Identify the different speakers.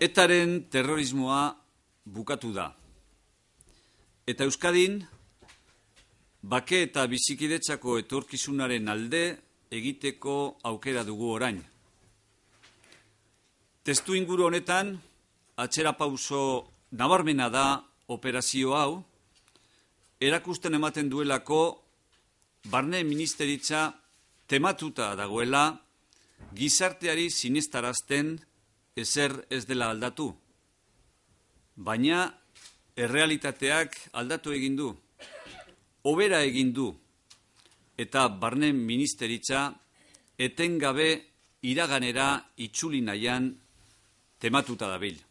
Speaker 1: Etaren terrorismoa bukatu da. Eta Euskadin, bake eta bizikidetzako etorkizunaren alde egiteko aukera dugu orain. Testu inguru honetan, atxera pauso nabarmena da operazio hau, erakusten ematen duelako, barne ministeritza tematuta dagoela, gizarteari sinestarazten, ezer ez dela aldatu. Baina errealitateak aldatu egin du, hobera egin du, eta barnen ministeritza etengabe iraganera itzuli naian tematuta dabil.